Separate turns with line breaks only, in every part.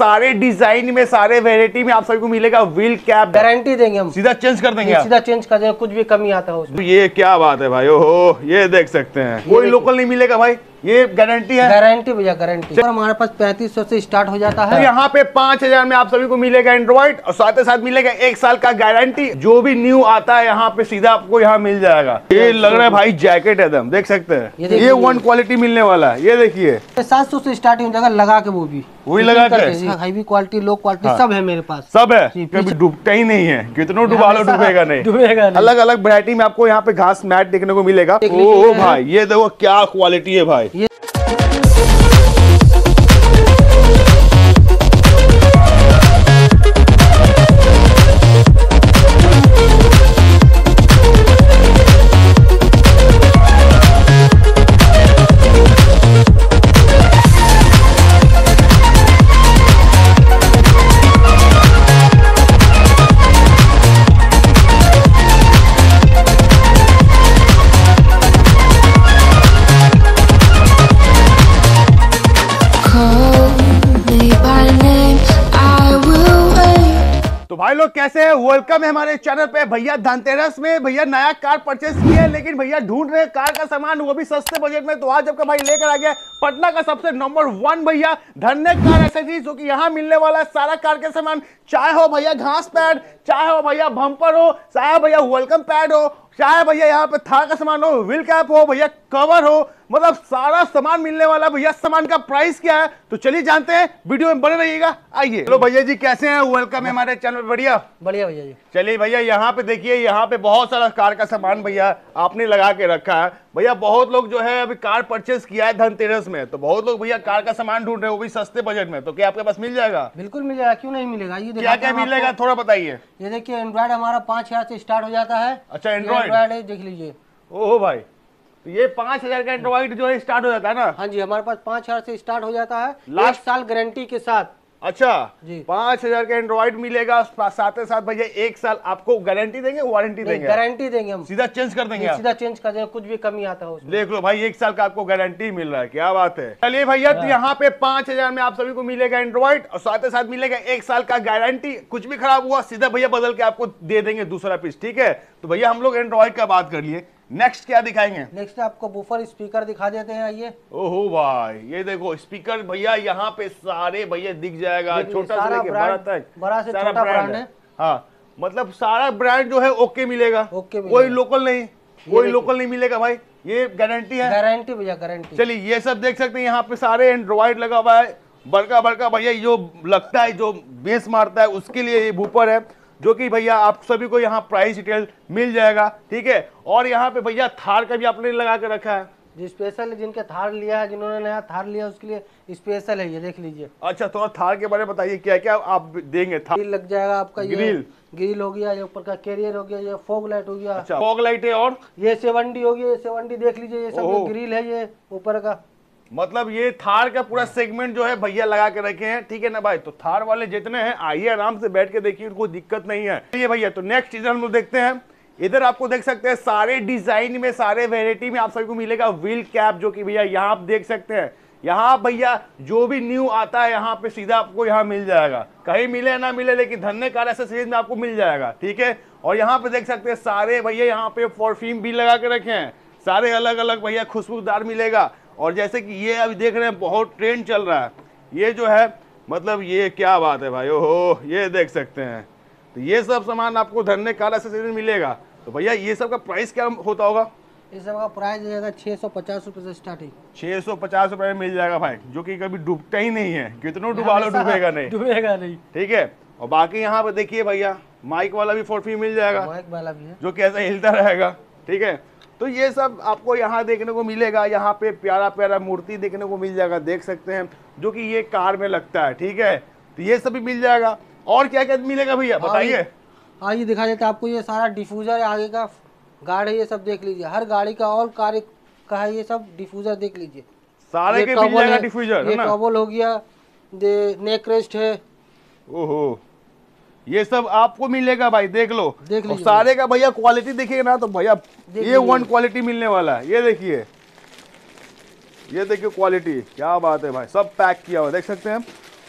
सारे डिजाइन में सारे वेरायटी में आप सभी को मिलेगा व्हील कैप गारंटी देंगे हम सीधा चेंज कर देंगे सीधा
चेंज कर देंगे कुछ भी कमी आता हो
तो ये क्या बात है भाई ओहो ये देख सकते हैं कोई लोकल नहीं मिलेगा भाई ये
गारंटी है गारंटी भैया गारंटी और हमारे पास पैंतीस सौ से स्टार्ट हो जाता है तो
यहाँ पे पांच हजार में आप सभी को मिलेगा एंड्रॉइड और साथ ही साथ मिलेगा एक साल का गारंटी जो भी न्यू आता है यहाँ पे सीधा आपको यहाँ मिल जाएगा ये लग रहा है भाई जैकेट दम देख सकते हैं ये, ये वन क्वालिटी मिलने वाला है ये देखिए
सात सौ से स्टार्ट हो जाएगा लगा के वो भी वही लगा के हाईवी क्वालिटी लो क्वालिटी सब है मेरे पास
सब है कभी डूबता ही नहीं है कितनों डूबा लो डूबेगा नहीं डूबेगा अलग अलग वरायटी में आपको यहाँ पे घास मैट देखने को मिलेगा ओ भाई ये देखो क्या क्वालिटी है भाई ये तो भाई लोग कैसे हैं वेलकम है हमारे चैनल पे भैया धनतेरस में भैया नया कार परचेस की है लेकिन भैया ढूंढ रहे कार का सामान वो भी सस्ते बजट में तो आज आपका भाई लेकर आ गया पटना का सबसे नंबर वन भैया धन्य कार एक्सेसरीज जो कि यहाँ मिलने वाला है सारा कार के सामान चाहे हो भैया घास पैड चाहे हो भैया बम्पर हो चाहे भैया वेलकम पैड हो चाहे भैया यहाँ पे था का सामान हो व्हील कैप हो भैया कवर हो मतलब सारा सामान मिलने वाला भैया सामान का प्राइस क्या है तो चलिए जानते हैं वीडियो में बने रहिएगा आइए चलो भैया जी कैसे हैं वेलकम है हाँ। हमारे चैनल बढ़िया बढ़िया भैया जी चलिए भैया यहाँ पे देखिए यहाँ पे बहुत सारा कार का सामान भैया आपने लगा के रखा है भैया बहुत लोग जो है अभी कार परचेस किया है धनतेरस में तो बहुत लोग भैया कार का सामान ढूंढ रहे वो भी सस्ते बजट में तो क्या आपके पास मिल जाएगा
बिल्कुल मिल जाएगा क्यों नहीं मिलेगा ये क्या क्या मिलेगा थोड़ा बताइए ये देखिए एंड्रॉइड हमारा पाँच हजार से स्टार्ट हो जाता है अच्छा एंड्रॉइड देख लीजिए ओहो भाई तो ये पांच हजार का एंड्रॉइड जो है स्टार्ट हो जाता है ना हाँ जी हमारे पास पाँच हजार से स्टार्ट हो जाता है लास्ट साल गारंटी के साथ
अच्छा पांच हजार का एंड्रॉइड मिलेगा साथ ही साथ भैया एक साल आपको गारंटी देंगे वारंटी देंगे गारंटी देंगे हम सीधा चेंज कर देंगे सीधा चेंज कर देंगे कुछ भी कमी आता है देख लो भाई एक साल का आपको गारंटी मिल रहा है क्या बात है चलिए भैया तो यहाँ पे पांच हजार में आप सभी को मिलेगा एंड्रॉइड और साथ ही साथ मिलेगा एक साल का गारंटी कुछ भी खराब हुआ सीधा भैया बदल के आपको दे देंगे दूसरा पीस ठीक है तो भैया हम लोग एंड्रॉइड का बात कर लिए नेक्स्ट क्या दिखाएंगे नेक्स्ट आपको बुफर स्पीकर दिखा
देते हैं आइए
ओहो भाई ये देखो स्पीकर भैया यहाँ पे सारे भैया दिख जाएगा छोटा सा बड़ा से छोटा ब्रांड है हाँ मतलब सारा ब्रांड जो है ओके मिलेगा ओके कोई लोकल नहीं कोई लोकल नहीं मिलेगा भाई ये गारंटी है गारंटी भैया गारंटी चलिए ये सब देख सकते हैं यहाँ पे सारे एंड्रॉइड लगा हुआ है बड़का बड़का भैया जो लगता है जो बेस मारता है उसके लिए ये भूपर है जो कि भैया आप सभी को यहाँ प्राइस डिटेल मिल जाएगा ठीक है और यहाँ पे भैया थार का भी आपने लगा के रखा है जी स्पेशल
जिनके थार लिया है जिन्होंने नया थार लिया उसके लिए स्पेशल है ये देख लीजिए
अच्छा तो थार के बारे में
बताइए क्या क्या आप देंगे थार लग जाएगा आपका ग्रिल ग्रिल हो गया ये ऊपर का कैरियर हो गया ये फोग लाइट हो गया अच्छा, फोग लाइट है और ये सेवन डी हो गया ये सेवन डी देख लीजिए ये सब ग्रिल है ये
ऊपर का मतलब ये थार का पूरा सेगमेंट हाँ। जो है भैया लगा के रखे हैं ठीक है ना भाई तो थार वाले जितने हैं आइए आराम से बैठ के देखिए कोई दिक्कत नहीं है ये भैया तो नेक्स्ट इधर हम लोग देखते हैं इधर आपको देख सकते हैं सारे डिजाइन में सारे वेराइटी में आप सभी को मिलेगा व्हील कैप जो कि भैया यहाँ आप देख सकते हैं यहाँ भैया जो भी न्यू आता है यहाँ पे सीधा आपको यहाँ मिल जाएगा कहीं मिले ना मिले लेकिन धन्य कार ऐसे सीरीज में आपको मिल जाएगा ठीक है और यहाँ पे देख सकते हैं सारे भैया यहाँ पे परफ्यूम भी लगा के रखे हैं सारे अलग अलग भैया खुशबूदार मिलेगा और जैसे कि ये अभी देख रहे हैं बहुत ट्रेंड चल रहा है ये जो है मतलब ये क्या बात है भाई ओहो ये देख सकते हैं तो ये सब सामान आपको धरने काला से मिलेगा तो भैया ये सब का प्राइस क्या होता होगा
ये सब का प्राइस रहेगा छः सौ पचास रुपये से स्टार्टिंग
छः सौ पचास रुपये में मिल जाएगा भाई जो कि कभी डूबता ही नहीं है कितनों डूबा लो डूबेगा नहीं डूबेगा नहीं ठीक है और बाकी यहाँ पे देखिए भैया माइक वाला भी फोर फ्री मिल जाएगा माइक वाला भी है जो कि ऐसा हिलता रहेगा ठीक है तो ये सब आपको यहाँ देखने को मिलेगा यहाँ पे प्यारा प्यारा मूर्ति देखने को मिल जाएगा देख सकते हैं जो कि ये कार में लगता है ठीक है तो ये सब भी मिल जाएगा और क्या क्या मिलेगा भैया हाँ बताइए
हाँ ये दिखा देते है आपको ये सारा डिफ्यूज़र आगे का गार्ड है ये सब देख लीजिए हर गाड़ी का और कार्य का है ये सब डिफ्यूज़र देख लीजिए सारे के डिफ्यूज़र कॉबल हो गया नेक रेस्ट है
ओहो ये सब आपको मिलेगा भाई देख लो देख लो सारे का भैया क्वालिटी देखिए ना तो भैया ये वन क्वालिटी मिलने वाला है ये देखिए ये देखिए क्वालिटी क्या बात है भाई सब पैक किया हुआ देख सकते हैं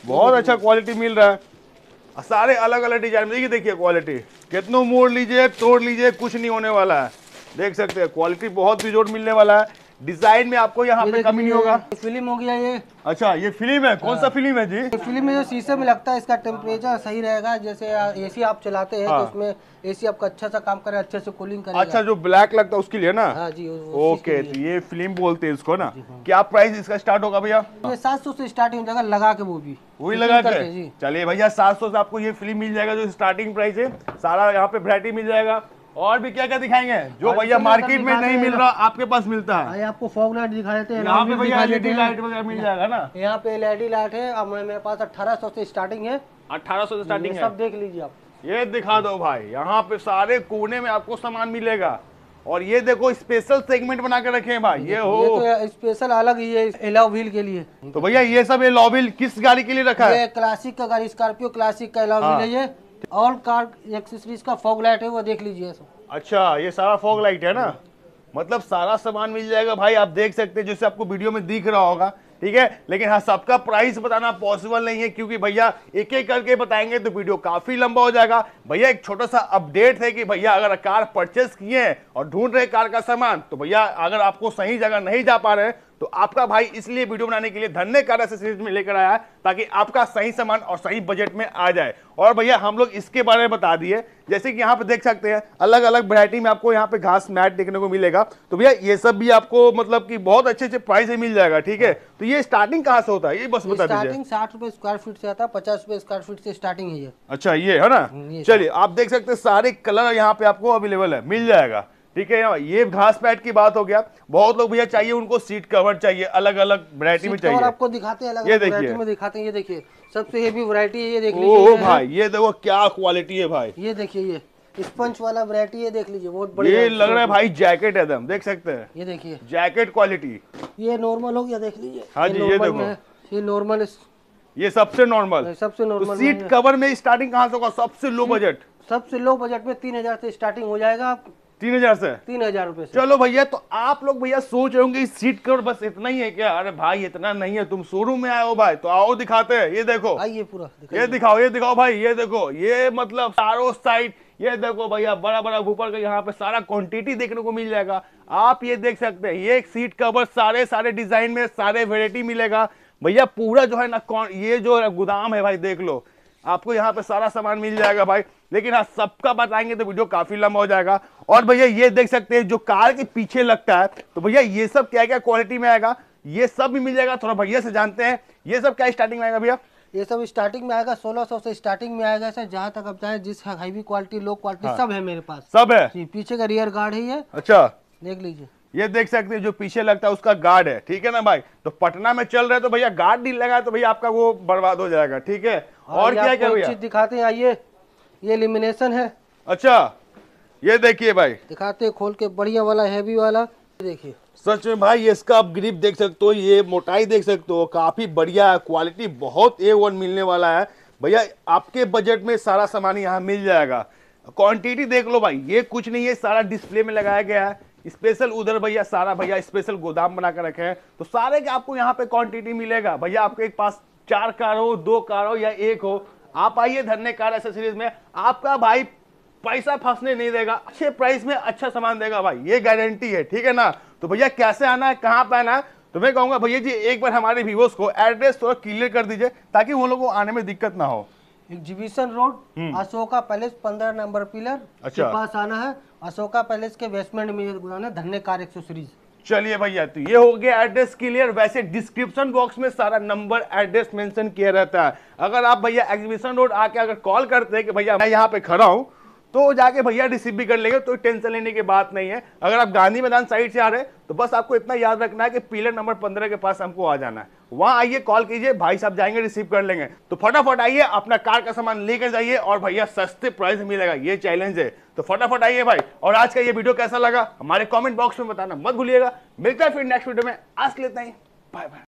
बहुत अच्छा क्वालिटी मिल रहा है सारे अलग अलग डिजाइन में देखिए क्वालिटी कितनों मोड़ लीजिए तोड़ लीजिए कुछ नहीं होने वाला है देख सकते हैं क्वालिटी बहुत बिजोड़ मिलने वाला है डिजाइन में आपको यहाँ पे कमी नहीं होगा फिल्म हो गया ये अच्छा ये फिल्म है कौन सा हाँ। फिल्म है जी फिल्म में जो
शीशे में लगता है इसका टेम्परेचर सही रहेगा जैसे एसी आप चलाते हैं तो हाँ। उसमें एसी आपका अच्छा सा काम करे अच्छे से कूलिंग करे अच्छा
जो ब्लैक लगता है उसके लिए ना हाँ
जी ओके
तो ये फिल्म बोलते हैं इसको ना क्या प्राइस इसका स्टार्ट होगा भैया
सात सौ से स्टार्टिंग हो जाएगा लगा के वो भी
वही लगा के चलिए भैया सात सौ से आपको ये फिल्म मिल जाएगा जो स्टार्टिंग प्राइस है सारा यहाँ पे वरायटी मिल जाएगा और भी क्या क्या दिखाएंगे जो भैया मार्केट में नहीं मिल रहा आपके पास मिलता है आपको फॉग लाइट दिखा देते हैं यहाँ पे भैया एलईडी लाइट वगैरह मिल जाएगा
ना यहाँ पे एलईडी लाइट है अब मेरे पास अठारह सौ से स्टार्टिंग है
अठारह सौ से स्टार्टिंग है सब देख लीजिए आप ये दिखा दो भाई यहाँ पे सारे कोने में आपको सामान मिलेगा और ये देखो स्पेशल सेगमेंट बना के रखे हैं भाई ये हो ये तो स्पेशल
अलग ही है एलाव्हील के लिए तो भैया ये सब एलाव्हील किस गाड़ी के लिए रखा है क्लासिक का गाड़ी स्कॉर्पियो क्लासिक का एलाव्हील हाँ। है ये ऑल कार एक्सेसरीज का फॉग लाइट है वो देख लीजिए
अच्छा ये सारा फॉग लाइट है ना मतलब सारा सामान मिल जाएगा भाई आप देख सकते हैं जैसे आपको वीडियो में दिख रहा होगा ठीक है लेकिन हाँ सबका प्राइस बताना पॉसिबल नहीं है क्योंकि भैया एक एक करके बताएंगे तो वीडियो काफी लंबा हो जाएगा भैया एक छोटा सा अपडेट है कि भैया अगर कार परचेस किए हैं और ढूंढ रहे कार का सामान तो भैया अगर आपको सही जगह नहीं जा पा रहे तो आपका भाई इसलिए वीडियो बनाने के लिए धन्य कार्य से सीरीज में लेकर आया ताकि आपका सही सामान और सही बजट में आ जाए और भैया हम लोग इसके बारे में बता दिए जैसे कि यहाँ पे देख सकते हैं अलग अलग वेरायटी में आपको यहाँ पे घास मैट देखने को मिलेगा तो भैया ये सब भी आपको मतलब कि बहुत अच्छे अच्छे प्राइस में मिल जाएगा ठीक है तो ये स्टार्टिंग कहाँ से होता है ये बस बता दीजिए
साठ रुपए स्क्वायर फीट से आता है पचास रुपए स्क्वायर फीट से स्टार्टिंग है अच्छा ये है
ना हम्म, चलिए आप देख सकते हैं सारे कलर यहाँ पे आपको अवेलेबल है मिल जाएगा ठीक है ये घास पैट की बात हो गया बहुत लोग भैया चाहिए उनको सीट कवर चाहिए अलग अलग वरायटी में चाहिए आपको
दिखाते हैं अलग ये देखिए दिखाते हैं ये देखिए सबसे हेवी वरायटी है ये देख लीजिए भाई
ये देखो क्या क्वालिटी है भाई
ये देखिए ये स्पंच वाला वरायटी ये देख लीजिए बहुत बढ़िया ये लग रहा है भाई
जैकेट एकदम देख सकते हैं
ये देखिए जैकेट क्वालिटी ये नॉर्मल हो गया देख लीजिए हाँ जी ये देखो ये नॉर्मल
ये सबसे नॉर्मल सबसे
नॉर्मल तो सीट कवर में स्टार्टिंग कहाँ से होगा सबसे लो बजट सबसे लो बजट में तीन हजार से स्टार्टिंग हो जाएगा तीन हजार से तीन हजार
रुपए चलो भैया तो आप लोग भैया सोच रहे होंगे सीट कवर बस इतना ही है क्या अरे भाई इतना नहीं है तुम शोरूम में आए हो भाई तो आओ दिखाते हैं ये देखो आइए पूरा ये दिखाओ ये दिखाओ भाई ये देखो ये मतलब चारों साइड ये देखो भैया बड़ा बड़ा ऊपर का यहाँ पे सारा क्वांटिटी देखने को मिल जाएगा आप ये देख सकते हैं ये सीट कवर सारे सारे डिजाइन में सारे वेरायटी मिलेगा भैया पूरा जो है ना ये जो गोदाम है भाई देख लो आपको यहाँ पे सारा सामान मिल जाएगा भाई लेकिन हाँ सबका बताएंगे तो वीडियो काफी लंबा हो जाएगा और भैया ये देख सकते हैं जो कार के पीछे लगता है तो भैया ये सब क्या क्या क्वालिटी में आएगा
ये सब भी मिल जाएगा थोड़ा भैया से जानते हैं ये सब क्या स्टार्टिंग में आएगा भैया ये सब स्टार्टिंग में आएगा सौ से स्टार्टिंग में आएगा सर जहाँ तक आप चाहे जिस हाईवी क्वालिटी लो क्वालिटी हाँ। सब है मेरे पास सब है पीछे का रियर गार्ड ही है
अच्छा देख लीजिए ये देख सकते हैं जो पीछे लगता है उसका गार्ड है ठीक है ना भाई तो पटना में चल रहे तो भैया गार्ड नहीं लगा तो भैया आपका वो बर्बाद हो जाएगा ठीक है हाँ, और क्या क्या भैया
दिखाते हैं आइए ये एलिमिनेशन है
अच्छा ये देखिए भाई
दिखाते हैं खोल के बढ़िया वाला हैवी वाला देखिए
सच में भाई ये इसका आप ग्रिप देख सकते हो ये मोटाई देख सकते हो काफी बढ़िया है क्वालिटी बहुत ए वन मिलने वाला है भैया आपके बजट में सारा सामान यहाँ मिल जाएगा क्वांटिटी देख लो भाई ये कुछ नहीं है सारा डिस्प्ले में लगाया गया है स्पेशल उधर भैया सारा भैया स्पेशल गोदाम बना कर रखे हैं तो सारे के आपको यहाँ पे क्वांटिटी मिलेगा भैया आपके एक पास चार कार हो दो कार हो या एक हो आप आइए धन्य कार एसेसरीज में आपका भाई पैसा फंसने नहीं देगा अच्छे प्राइस में अच्छा सामान देगा भाई ये गारंटी है ठीक है ना तो भैया कैसे आना है कहाँ पे आना है तो मैं कहूँगा भैया जी एक बार हमारे व्यूवर्स को एड्रेस थोड़ा क्लियर कर दीजिए ताकि वो लोग को आने में दिक्कत ना
हो एग्जीबिशन रोड हम्म। अशोका पैलेस पंद्रह नंबर पिलर अच्छा। के पास आना है अशोका पैलेस के बेसमेंट में धन्य कार एक
चलिए भैया तो ये हो गया एड्रेस क्लियर वैसे डिस्क्रिप्शन बॉक्स में सारा नंबर एड्रेस मेंशन किया रहता है अगर आप भैया एग्जीबिशन रोड आके अगर कॉल करते हैं कि भैया मैं यहाँ पे खड़ा हूँ तो जाके भैया रिसीव भी कर लेंगे तो टेंशन लेने की बात नहीं है अगर आप गांधी मैदान साइड से आ रहे हैं तो बस आपको इतना याद रखना है कि पिलर नंबर पंद्रह के पास हमको आ जाना है वहां आइए कॉल कीजिए भाई साहब जाएंगे रिसीव कर लेंगे तो फटाफट आइए अपना कार का सामान लेकर जाइए और भैया सस्ते प्राइस मिलेगा ये चैलेंज है तो फटाफट आइए भाई और आज का ये वीडियो कैसा लगा हमारे कमेंट बॉक्स में बताना मत भूलिएगा मिलता है फिर नेक्स्ट वीडियो में आज लेते हैं बाय बाय